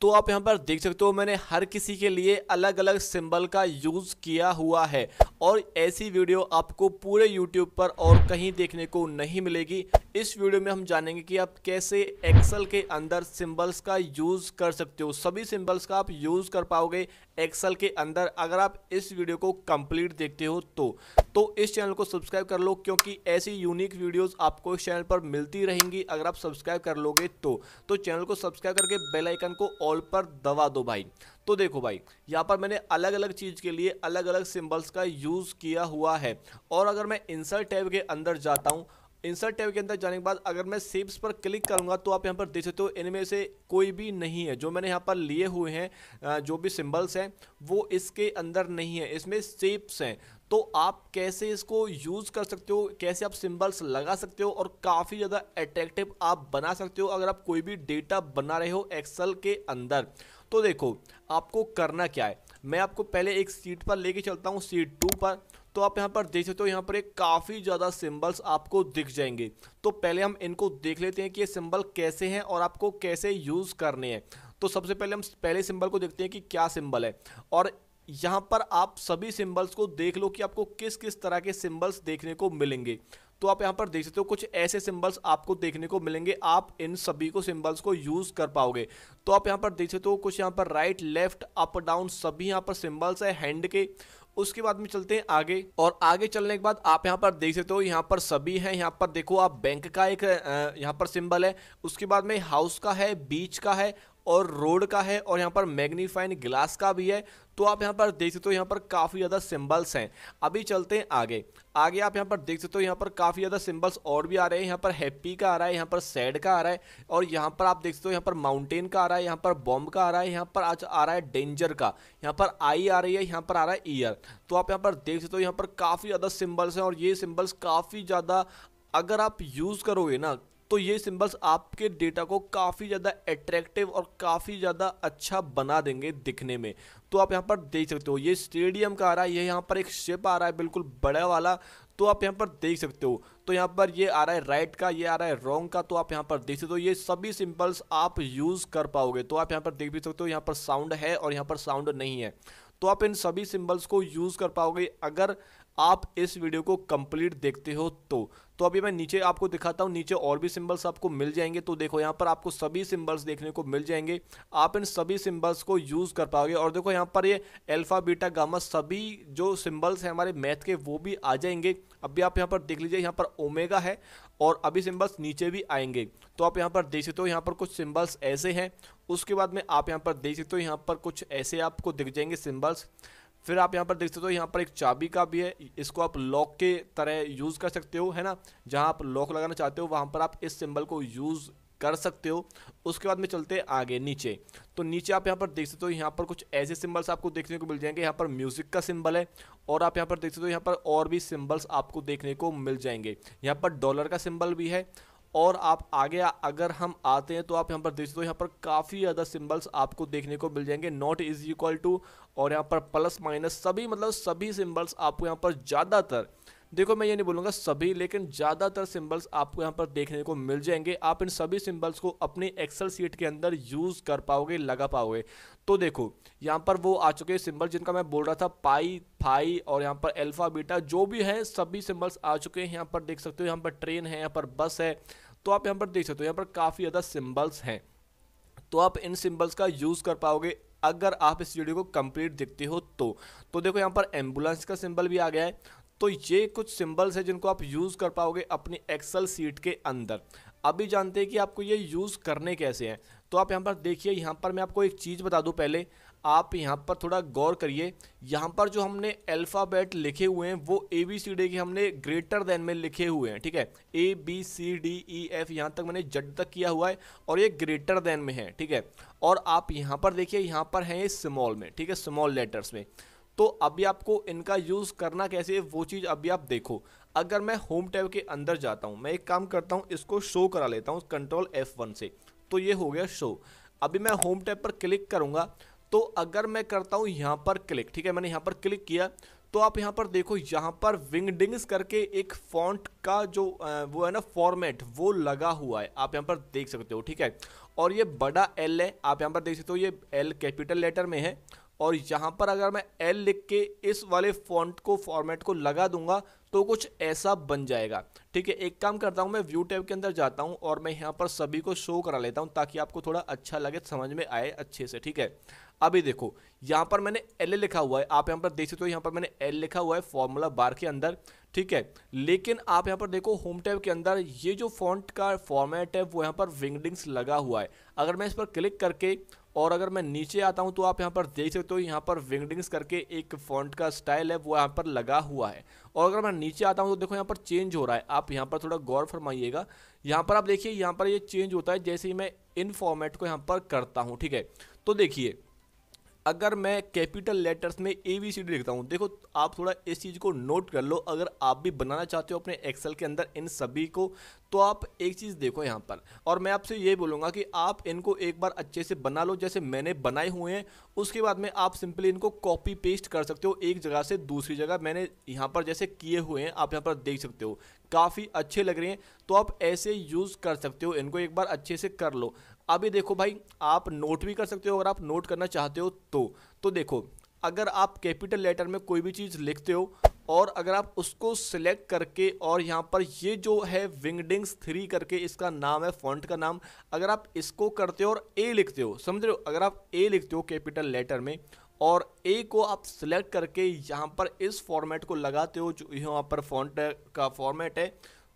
तो आप यहाँ पर देख सकते हो मैंने हर किसी के लिए अलग अलग सिंबल का यूज़ किया हुआ है और ऐसी वीडियो आपको पूरे यूट्यूब पर और कहीं देखने को नहीं मिलेगी इस वीडियो में हम जानेंगे कि आप कैसे एक्सेल के अंदर सिंबल्स का यूज़ कर सकते हो सभी सिंबल्स का आप यूज़ कर पाओगे एक्सेल के अंदर अगर आप इस वीडियो को कंप्लीट देखते हो तो तो इस चैनल को सब्सक्राइब कर लो क्योंकि ऐसी यूनिक वीडियोस आपको इस चैनल पर मिलती रहेंगी अगर आप सब्सक्राइब कर लोगे तो तो चैनल को सब्सक्राइब करके बेल आइकन को ऑल पर दबा दो भाई तो देखो भाई यहाँ पर मैंने अलग अलग चीज़ के लिए अलग अलग सिंबल्स का यूज़ किया हुआ है और अगर मैं इंसर्ट टैब के अंदर जाता हूँ इंसर्ट टैब के अंदर जाने के बाद अगर मैं सेब्स पर क्लिक करूंगा तो आप यहाँ पर देख सकते हो इनमें से कोई भी नहीं है जो मैंने यहाँ पर लिए हुए हैं जो भी सिंबल्स हैं वो इसके अंदर नहीं है इसमें सेप्स हैं तो आप कैसे इसको यूज़ कर सकते हो कैसे आप सिंबल्स लगा सकते हो और काफ़ी ज़्यादा अट्रैक्टिव आप बना सकते हो अगर आप कोई भी डेटा बना रहे हो एक्सल के अंदर तो देखो आपको करना क्या है मैं आपको पहले एक सीट पर लेके चलता हूँ सीट टू पर तो आप यहाँ पर देख सकते हो यहाँ पर एक काफ़ी ज़्यादा सिम्बल्स आपको दिख जाएंगे तो पहले हम इनको देख लेते हैं कि ये सिम्बल कैसे हैं और आपको कैसे यूज़ करने हैं तो सबसे पहले हम पहले सिंबल को देखते हैं कि क्या सिंबल है और यहाँ पर आप सभी सिंबल्स को देख लो कि आपको किस किस तरह के सिंबल्स देखने को मिलेंगे तो आप यहाँ पर देख सकते हो कुछ ऐसे सिंबल्स आपको देखने को मिलेंगे आप इन सभी को सिंबल्स को यूज़ कर पाओगे तो आप यहाँ पर देख सकते हो कुछ यहाँ पर राइट लेफ्ट अप डाउन सभी यहाँ पर सिंबल्स है हैंड के उसके बाद में चलते हैं आगे और आगे चलने के बाद आप यहाँ पर देख सकते हो यहाँ पर सभी है यहाँ पर देखो आप बैंक का एक यहाँ पर सिंबल है उसके बाद में हाउस का है बीच का है और रोड का है और यहाँ पर मैग्नीफाइन ग्लास का भी है तो आप यहाँ पर देख सकते हो यहाँ पर काफ़ी ज़्यादा सिंबल्स हैं अभी चलते हैं आगे आगे आप यहाँ पर देख सकते हो यहाँ पर काफ़ी ज़्यादा सिंबल्स और भी आ रहे हैं यहाँ पर हैप्पी का आ रहा है यहाँ पर सैड का आ रहा है और यहाँ पर आप देख सकते हो यहाँ पर माउंटेन का आ रहा है यहाँ पर बॉम्ब का आ रहा है यहाँ पर आज आ रहा है डेंजर का यहाँ पर आई आ रही है यहाँ पर आ रहा है ईयर तो आप यहाँ पर देख सकते हो यहाँ पर काफ़ी ज़्यादा सिम्बल्स हैं और ये सिम्बल्स काफ़ी ज़्यादा अगर आप यूज़ करोगे ना तो ये सिंबल्स आपके डेटा को काफ़ी ज़्यादा एट्रैक्टिव और काफ़ी ज़्यादा अच्छा बना देंगे दिखने में तो आप यहाँ पर देख सकते हो ये स्टेडियम का आ रहा है ये यहाँ पर एक शिप आ रहा है बिल्कुल बड़ा वाला तो आप यहाँ पर देख सकते हो तो यहाँ पर ये आ रहा है राइट का ये आ रहा है रॉन्ग का तो आप यहाँ पर देख सकते हो ये सभी सिंबल्स आप यूज़ कर पाओगे तो आप यहाँ पर देख भी सकते हो यहाँ पर साउंड है और यहाँ पर साउंड नहीं है तो आप इन सभी सिंबल्स को यूज़ कर पाओगे अगर आप इस वीडियो को कंप्लीट देखते हो तो तो अभी मैं नीचे आपको दिखाता हूँ नीचे और भी सिंबल्स आपको मिल जाएंगे तो देखो यहाँ पर आपको सभी सिंबल्स देखने को मिल जाएंगे आप इन सभी सिंबल्स को यूज़ कर पाओगे और देखो यहाँ पर ये अल्फ़ा बीटा गामा सभी जो सिंबल्स हैं हमारे मैथ के वो भी आ जाएंगे अभी आप यहाँ पर देख लीजिए यहाँ पर ओमेगा है और अभी सिंबल्स नीचे भी आएंगे तो आप यहाँ पर देख सकते हो यहाँ पर कुछ सिम्बल्स ऐसे हैं उसके बाद में आप यहाँ पर देख सकते हो यहाँ पर कुछ ऐसे आपको दिख जाएंगे सिम्बल्स फिर आप यहाँ पर देख सकते हो यहाँ पर एक चाबी का भी है इसको आप लॉक के तरह यूज़ कर सकते हो है ना जहाँ आप लॉक लगाना चाहते हो वहाँ पर आप इस सिंबल को यूज़ कर सकते हो उसके बाद में चलते आगे नीचे तो नीचे आप यहाँ पर देख सकते हो यहाँ पर कुछ ऐसे सिंबल्स आपको देखने को मिल जाएंगे यहाँ पर म्यूज़िक का सिंबल है और आप यहाँ पर देख सकते हो यहाँ पर और भी सिम्बल्स आपको देखने को मिल जाएंगे यहाँ पर डॉलर का सिम्बल भी है और आप आगे अगर हम आते हैं तो आप यहाँ पर देख सकते हो यहाँ पर काफ़ी ज़्यादा सिंबल्स आपको देखने को मिल जाएंगे नॉट इज इक्वल टू और यहाँ पर प्लस माइनस सभी मतलब सभी सिंबल्स आपको यहाँ पर ज़्यादातर देखो मैं ये नहीं बोलूँगा सभी लेकिन ज़्यादातर सिम्बल्स आपको यहाँ पर देखने को मिल जाएंगे आप इन सभी सिम्बल्स को अपने एक्सेल सीट के अंदर यूज़ कर पाओगे लगा पाओगे तो देखो यहाँ पर वो आ चुके हैं जिनका मैं बोल रहा था पाई फाई और यहाँ पर अल्फा बीटा जो भी है सभी सिम्बल्स आ चुके हैं यहाँ पर देख सकते हो यहाँ पर ट्रेन है यहाँ पर बस है तो आप यहाँ पर देख सकते हो यहाँ पर काफ़ी ज़्यादा सिम्बल्स हैं तो आप इन सिम्बल्स का यूज़ कर पाओगे अगर आप इस वीडियो को कंप्लीट देखते हो तो तो देखो यहाँ पर एम्बुलेंस का सिंबल भी आ गया है तो ये कुछ सिंबल्स है जिनको आप यूज़ कर पाओगे अपनी एक्सल सीट के अंदर अभी जानते हैं कि आपको ये यूज़ करने कैसे हैं तो आप यहाँ पर देखिए यहाँ पर मैं आपको एक चीज़ बता दूँ पहले आप यहाँ पर थोड़ा गौर करिए यहाँ पर जो हमने अल्फ़ाबेट लिखे हुए हैं वो ए बी सी डी के हमने ग्रेटर देन में लिखे हुए हैं ठीक है A B C D E F यहाँ तक मैंने जड तक किया हुआ है और ये ग्रेटर देन में है ठीक है और आप यहाँ पर देखिए यहाँ पर हैं ये स्मॉल में ठीक है स्मॉल लेटर्स में तो अभी आपको इनका यूज़ करना कैसे है वो चीज़ अभी आप देखो अगर मैं होम टैब के अंदर जाता हूं मैं एक काम करता हूँ इसको शो करा लेता हूँ कंट्रोल एफ वन से तो ये हो गया शो अभी मैं होम टैब पर क्लिक करूंगा तो अगर मैं करता हूँ यहाँ पर क्लिक ठीक है मैंने यहाँ पर क्लिक किया तो आप यहाँ पर देखो यहाँ पर विंगडिंग्स करके एक फॉन्ट का जो वो है ना फॉर्मेट वो लगा हुआ है आप यहाँ पर देख सकते हो ठीक है और ये बड़ा एल है आप यहाँ पर देख सकते हो ये एल कैपिटल लेटर में है और यहाँ पर अगर मैं एल लिख के इस वाले फॉन्ट को फॉर्मेट को लगा दूंगा तो कुछ ऐसा बन जाएगा ठीक है एक काम करता हूँ मैं व्यू टैब के अंदर जाता हूँ और मैं यहाँ पर सभी को शो करा लेता हूँ ताकि आपको थोड़ा अच्छा लगे समझ में आए अच्छे से ठीक है अभी देखो यहाँ पर मैंने एल लिखा हुआ है आप यहाँ पर देख सकते हो यहाँ पर मैंने एल लिखा हुआ है फॉर्मूला बार के अंदर ठीक है लेकिन आप यहाँ पर देखो होम टैब के अंदर ये जो फॉन्ट का फॉर्मेट है वो यहाँ पर विंगडिंग्स लगा हुआ है अगर मैं इस पर क्लिक करके और अगर मैं नीचे आता हूँ तो आप यहाँ पर देख सकते हो यहाँ पर विंगडिंग्स करके एक फॉन्ट का स्टाइल है वो यहाँ पर लगा हुआ है और अगर मैं नीचे आता हूँ तो देखो यहाँ पर चेंज हो रहा है आप यहाँ पर थोड़ा गौर फरमाइएगा यहाँ पर आप देखिए यहाँ पर ये चेंज होता है जैसे ही मैं इन फॉर्मेट को यहाँ पर करता हूँ ठीक है तो देखिए अगर मैं कैपिटल लेटर्स में ए बी सी डी लिखता हूँ देखो आप थोड़ा इस चीज़ को नोट कर लो अगर आप भी बनाना चाहते हो अपने एक्सेल के अंदर इन सभी को तो आप एक चीज़ देखो यहाँ पर और मैं आपसे ये बोलूँगा कि आप इनको एक बार अच्छे से बना लो जैसे मैंने बनाए हुए हैं उसके बाद में आप सिंपली इनको कॉपी पेस्ट कर सकते हो एक जगह से दूसरी जगह मैंने यहाँ पर जैसे किए हुए हैं आप यहाँ पर देख सकते हो काफ़ी अच्छे लग रहे हैं तो आप ऐसे यूज़ कर सकते हो इनको एक बार अच्छे से कर लो अभी देखो भाई आप नोट भी कर सकते हो अगर आप नोट करना चाहते हो तो तो देखो अगर आप कैपिटल लेटर में कोई भी चीज़ लिखते हो और अगर आप उसको सिलेक्ट करके और यहाँ पर ये जो है विंगडिंग्स थ्री करके इसका नाम है फॉन्ट का नाम अगर आप इसको करते हो और ए लिखते हो समझ रहे हो अगर आप ए लिखते हो कैपिटल लेटर में और ए को आप सिलेक्ट करके यहाँ पर इस फॉर्मेट को लगाते हो जो यहाँ पर फॉन्ट का फॉर्मेट है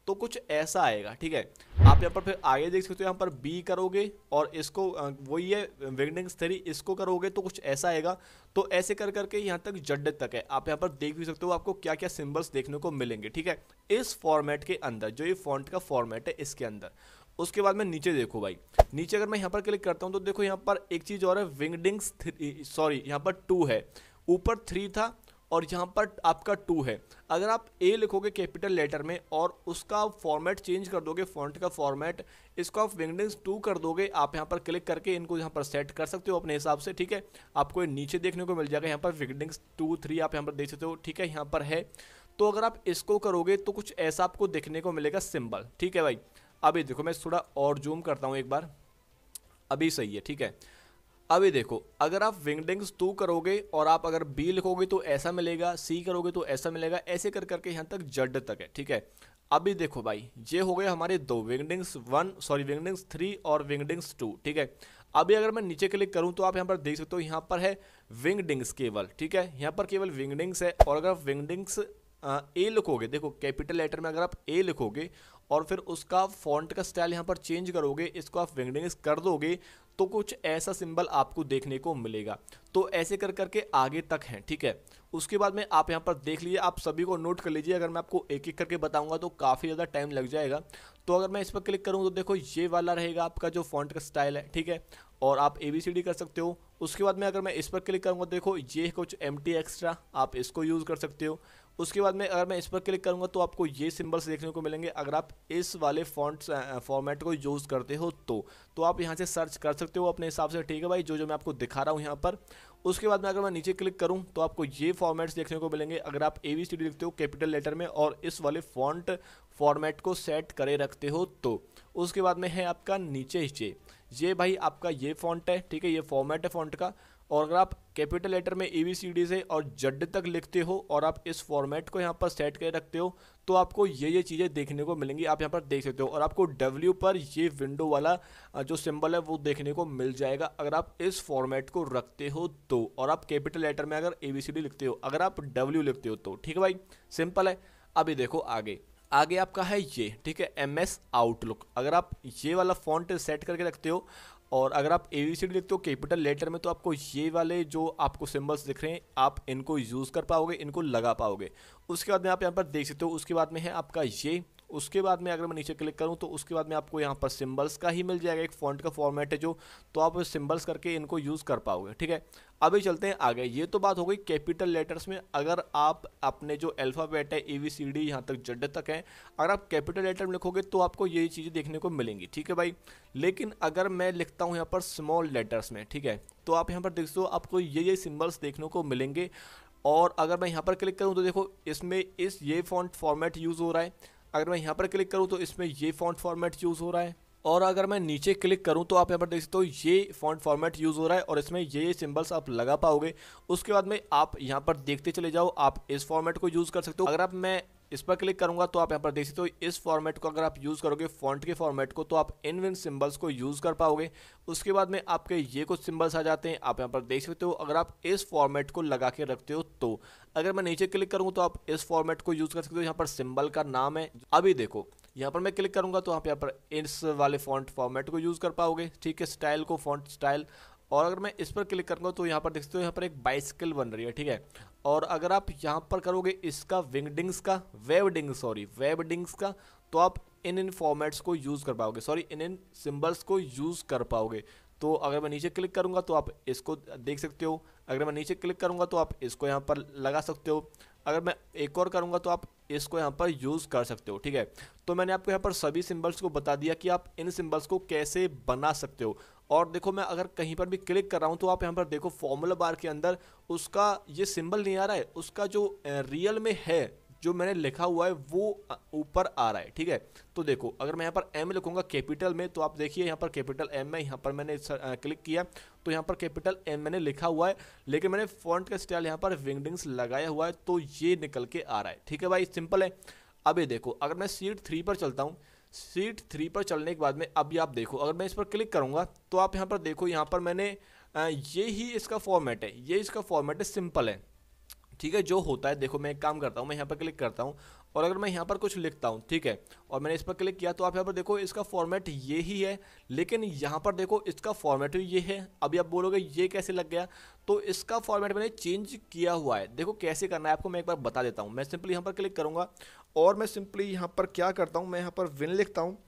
तो कुछ ऐसा आएगा ठीक है आप यहाँ पर फिर आगे देख सकते हो यहाँ पर बी करोगे और इसको वही है वेगनिंग्स थ्री इसको करोगे तो कुछ ऐसा आएगा तो ऐसे कर करके यहाँ तक जड तक है आप यहाँ पर देख भी सकते हो आपको क्या क्या सिम्बल्स देखने को मिलेंगे ठीक है इस फॉर्मेट के अंदर जो ये फॉन्ट का फॉर्मेट है इसके अंदर उसके बाद में नीचे देखो भाई नीचे अगर मैं यहाँ पर क्लिक करता हूँ तो देखो यहाँ पर एक चीज़ और है विंगडिंग्स थ्री सॉरी यहाँ पर टू है ऊपर थ्री था और यहाँ पर आपका टू है अगर आप ए लिखोगे कैपिटल लेटर में और उसका फॉर्मेट चेंज कर दोगे फॉन्ट का फॉर्मेट इसको आप विंगडिंग्स टू कर दोगे आप यहाँ पर क्लिक करके इनको यहाँ पर सेट कर सकते हो अपने हिसाब से ठीक है आपको नीचे देखने को मिल जाएगा यहाँ पर विंगडिंग्स टू थ्री आप यहाँ पर देख सकते हो ठीक है यहाँ पर है तो अगर आप इसको करोगे तो कुछ ऐसा आपको देखने को मिलेगा सिम्बल ठीक है भाई अभी देखो मैं थोड़ा और जूम करता हूँ एक बार अभी सही है ठीक है अभी देखो अगर आप विंगडिंग्स टू करोगे और आप अगर बी लिखोगे तो ऐसा मिलेगा सी करोगे तो ऐसा मिलेगा ऐसे कर करके यहाँ तक जड तक है ठीक है अभी देखो भाई ये हो गए हमारे दो Wingdings one sorry Wingdings three और विंगडिंग्स टू ठीक है अभी अगर मैं नीचे क्लिक करूँ तो आप यहाँ पर देख सकते हो यहाँ पर है विंगडिंग्स केवल ठीक है यहाँ पर केवल विंगडिंग्स है और अगर विंगडिंग्स ए लिखोगे देखो कैपिटल लेटर में अगर आप ए लिखोगे और फिर उसका फॉन्ट का स्टाइल यहाँ पर चेंज करोगे इसको आप विंगडिंग्स कर दोगे तो कुछ ऐसा सिंबल आपको देखने को मिलेगा तो ऐसे कर करके आगे तक हैं ठीक है उसके बाद में आप यहाँ पर देख लीजिए आप सभी को नोट कर लीजिए अगर मैं आपको एक एक करके बताऊँगा तो काफ़ी ज़्यादा टाइम लग जाएगा तो अगर मैं इस पर क्लिक करूँ तो देखो ये वाला रहेगा आपका जो फॉन्ट का स्टाइल है ठीक है और आप ए बी सी डी कर सकते हो उसके बाद में अगर मैं इस पर क्लिक करूँगा देखो ये कुछ एम टी एक्स्ट्रा आप इसको यूज़ कर सकते हो उसके बाद में अगर मैं इस पर क्लिक करूँगा तो आपको ये सिम्बल्स देखने को मिलेंगे अगर आप इस वाले फॉन्ट्स फॉर्मेट को यूज़ करते हो तो तो आप यहाँ से सर्च कर सकते हो अपने हिसाब से ठीक है भाई जो जो मैं आपको दिखा रहा हूँ यहाँ पर उसके बाद में अगर मैं नीचे क्लिक करूँ तो आपको ये फॉर्मेट्स देखने को मिलेंगे अगर आप ए वी सी डी लिखते हो कैपिटल लेटर में और इस वाले फॉन्ट फॉर्मेट को सेट करे रखते हो तो उसके बाद में है आपका नीचे हिचे ये भाई आपका ये फॉन्ट है ठीक है ये फॉर्मेट है फॉन्ट का और अगर आप कैपिटल लेटर में ए बी सी डी से और जड तक लिखते हो और आप इस फॉर्मेट को यहाँ पर सेट कर रखते हो तो आपको ये ये चीज़ें देखने को मिलेंगी आप यहाँ पर देख सकते हो और आपको डब्ल्यू पर ये विंडो वाला जो सिंबल है वो देखने को मिल जाएगा अगर आप इस फॉर्मेट को रखते हो तो और आप कैपिटल लेटर में अगर ए बी सी डी लिखते हो अगर आप डब्ल्यू लिखते हो तो ठीक है भाई सिंपल है अभी देखो आगे आगे आपका है ये ठीक है एम एस आउटलुक अगर आप ये वाला फॉन्ट सेट करके रखते हो और अगर आप ए वी लिखते हो कैपिटल लेटर में तो आपको ये वाले जो आपको सिम्बल्स दिख रहे हैं आप इनको यूज़ कर पाओगे इनको लगा पाओगे उसके बाद में आप यहाँ पर देख सकते हो उसके बाद में है आपका ये उसके बाद में अगर मैं नीचे क्लिक करूँ तो उसके बाद में आपको यहाँ पर सिम्बल्स का ही मिल जाएगा एक फॉन्ट का फॉर्मेट है जो तो आप सिम्बल्स करके इनको यूज़ कर पाओगे ठीक है अभी चलते हैं आगे ये तो बात हो गई कैपिटल लेटर्स में अगर आप अपने जो अल्फ़ाबेट है ए वी सी डी यहाँ तक जड तक है अगर आप कैपिटल लेटर में लिखोगे तो आपको ये चीज़ें देखने को मिलेंगी ठीक है भाई लेकिन अगर मैं लिखता हूँ यहाँ पर स्मॉल लेटर्स में ठीक है तो आप यहाँ पर देख सो आपको ये ये सिम्बल्स देखने को मिलेंगे और अगर मैं यहाँ पर क्लिक करूँ तो देखो इसमें इस ये फॉन्ट फॉर्मेट यूज़ हो रहा है अगर मैं यहाँ पर क्लिक करूँ तो इसमें ये फॉन्ट फॉर्मेट यूज़ हो रहा है और अगर मैं नीचे क्लिक करूं तो आप यहाँ पर देख सकते हो ये फॉन्ट फॉर्मेट यूज़ हो रहा है और इसमें ये सिंबल्स आप लगा पाओगे उसके बाद में आप यहाँ पर देखते चले जाओ आप इस फॉर्मेट को यूज़ कर सकते हो अगर आप मैं इस पर क्लिक करूंगा तो आप यहाँ पर देख सकते हो इस फॉर्मेट को अगर आप यूज़ करोगे फॉन्ट के फॉर्मेट को तो आप इन विन सिम्बल्स को यूज़ कर पाओगे उसके बाद में आपके ये कुछ सिम्बल्स आ जाते हैं आप यहाँ पर देख सकते हो अगर आप इस फॉर्मेट को लगा के रखते हो तो अगर मैं नीचे क्लिक करूँ तो आप इस फॉर्मेट को यूज़ कर सकते हो यहाँ पर सिम्बल का नाम है अभी देखो यहाँ पर मैं क्लिक करूंगा तो आप यहाँ पर इस वाले फॉन्ट फॉर्मेट को यूज़ कर पाओगे ठीक है स्टाइल को फॉन्ट स्टाइल और अगर मैं इस पर क्लिक करूंगा तो यहाँ पर देख सकते हो यहाँ पर एक बाइसिकल बन रही है ठीक है और अगर आप यहाँ पर करोगे इसका विंगडिंग्स का वेबडिंग सॉरी वेबडिंग्स का तो आप इन इन फॉर्मेट्स को यूज़ कर पाओगे सॉरी इन इन सिम्बल्स को यूज़ कर पाओगे तो अगर मैं नीचे क्लिक करूँगा तो आप इसको देख सकते हो अगर मैं नीचे क्लिक करूँगा तो आप इसको यहाँ पर लगा सकते हो अगर मैं एक और करूँगा तो आप इसको यहाँ पर यूज़ कर सकते हो ठीक है तो मैंने आपको यहाँ पर सभी सिंबल्स को बता दिया कि आप इन सिंबल्स को कैसे बना सकते हो और देखो मैं अगर कहीं पर भी क्लिक कर रहा हूँ तो आप यहाँ पर देखो फॉर्मूला बार के अंदर उसका ये सिंबल नहीं आ रहा है उसका जो रियल में है जो मैंने लिखा हुआ है वो ऊपर आ रहा है ठीक है तो देखो अगर मैं यहाँ पर एम लिखूंगा कैपिटल में तो आप देखिए यहाँ पर कैपिटल एम है यहाँ पर मैंने क्लिक किया तो यहाँ पर कैपिटल एम मैंने लिखा हुआ है लेकिन मैंने फॉन्ट का स्टाइल यहाँ पर विंगडिंग्स लगाया हुआ है तो ये निकल के आ रहा है ठीक है भाई सिंपल है अब ये देखो अगर मैं सीट थ्री पर चलता हूँ सीट थ्री पर चलने के बाद में अभी आप देखो अगर मैं इस पर क्लिक करूँगा तो आप यहाँ पर देखो यहाँ पर मैंने ये ही इसका फॉर्मेट है ये इसका फॉर्मेट है सिंपल है ठीक है जो होता है देखो मैं एक काम करता हूँ मैं यहाँ पर क्लिक करता हूँ और अगर मैं यहाँ पर कुछ लिखता हूँ ठीक है और मैंने इस पर क्लिक किया तो आप यहाँ पर देखो इसका फॉर्मेट ये ही है लेकिन यहाँ पर देखो इसका फॉर्मेट ये है अभी आप बोलोगे ये कैसे लग गया तो इसका फॉर्मेट मैंने चेंज किया हुआ है देखो कैसे करना है आपको मैं एक बार बता देता हूँ मैं सिंपली यहाँ पर क्लिक करूँगा और मैं सिंपली यहाँ पर क्या करता हूँ मैं यहाँ पर विन लिखता हूँ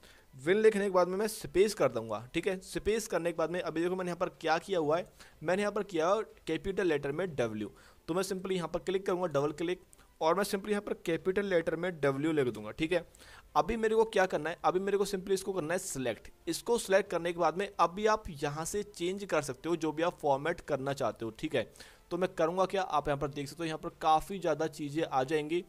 विन लिखने के बाद में मैं स्पेस कर दूंगा ठीक है स्पेस करने के बाद में अभी देखो मैंने यहाँ पर क्या किया हुआ है मैंने यहाँ पर किया कैपिटल लेटर में डब्ल्यू तो मैं सिंपली यहाँ पर क्लिक करूँगा डबल क्लिक और मैं सिंपली यहाँ पर कैपिटल लेटर में डब्ल्यू लिख दूंगा ठीक है अभी मेरे को क्या करना है अभी मेरे को सिंपली इसको करना है सिलेक्ट इसको सिलेक्ट करने के बाद में अभी आप यहाँ से चेंज कर सकते हो जो भी आप फॉर्मेट करना चाहते हो ठीक है तो मैं करूँगा क्या आप यहाँ पर देख सकते हो यहाँ पर काफ़ी ज़्यादा चीज़ें आ जाएंगी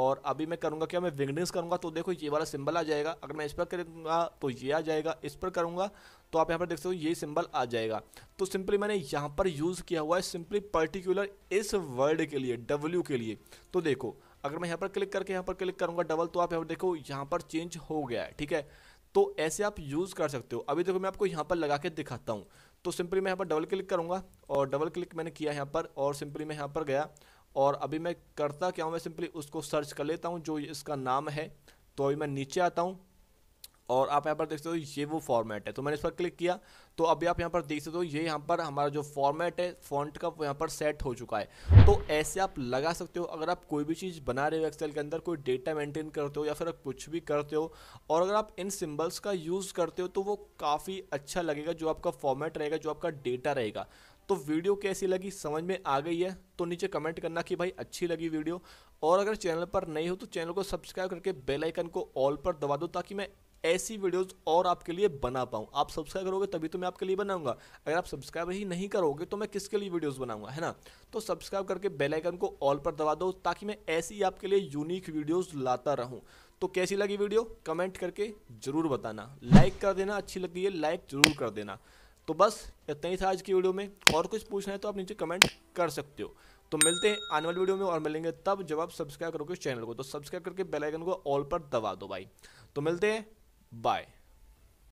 और अभी मैं करूँगा क्या मैं विंगडिंग्स करूँगा तो देखो ये वाला सिंबल आ जाएगा अगर मैं इस पर करूँगा तो ये आ जाएगा इस पर करूँगा तो आप यहाँ पर देख सकते हो ये सिंबल आ जाएगा तो सिंपली मैंने यहाँ पर यूज़ किया हुआ है सिंपली पर्टिकुलर इस वर्ड के लिए डब्ल्यू के लिए तो देखो अगर मैं यहाँ पर क्लिक करके यहाँ पर क्लिक करूँगा डबल तो आप यहाँ पर देखो यहाँ पर चेंज हो गया है ठीक है तो ऐसे आप यूज़ कर सकते हो अभी देखो मैं आपको यहाँ पर लगा के दिखाता हूँ तो सिंपली मैं यहाँ पर डबल क्लिक करूँगा और डबल क्लिक मैंने किया यहाँ पर और सिंपली मैं यहाँ पर गया और अभी मैं करता क्या हूँ मैं सिंपली उसको सर्च कर लेता हूँ जो इसका नाम है तो अभी मैं नीचे आता हूँ और आप यहाँ पर देख सकते हो ये वो फॉर्मेट है तो मैंने इस पर क्लिक किया तो अभी आप यहाँ पर देख सकते हो ये यहाँ पर हमारा जो फॉर्मेट है फॉन्ट का वो यहाँ पर सेट हो चुका है तो ऐसे आप लगा सकते हो अगर आप कोई भी चीज़ बना रहे हो एक्सेल के अंदर कोई डेटा मेंटेन करते हो या फिर आप कुछ भी करते हो और अगर आप इन सिम्बल्स का यूज़ करते हो तो वो काफ़ी अच्छा लगेगा जो आपका फॉर्मेट रहेगा जो आपका डेटा रहेगा तो वीडियो कैसी लगी समझ में आ गई है तो नीचे कमेंट करना कि भाई अच्छी लगी वीडियो और अगर चैनल पर नहीं हो तो चैनल को सब्सक्राइब करके बेल आइकन को ऑल पर दबा दो ताकि मैं ऐसी वीडियोस और आपके लिए बना पाऊँ आप सब्सक्राइब करोगे तभी तो मैं आपके लिए बनाऊंगा अगर आप सब्सक्राइब ही नहीं करोगे तो मैं किसके लिए वीडियोस बनाऊंगा है ना तो सब्सक्राइब करके बेल आइकन को ऑल पर दबा दो ताकि मैं ऐसी आपके लिए यूनिक वीडियोस लाता रहूं तो कैसी लगी वीडियो कमेंट करके ज़रूर बताना लाइक कर देना अच्छी लगी है लाइक ज़रूर कर देना तो बस इतना ही था आज की वीडियो में और कुछ पूछना है तो आप नीचे कमेंट कर सकते हो तो मिलते हैं आने वाली वीडियो में और मिलेंगे तब जब आप सब्सक्राइब करोगे चैनल को तो सब्सक्राइब करके बेलाइकन को ऑल पर दबा दो भाई तो मिलते हैं बाय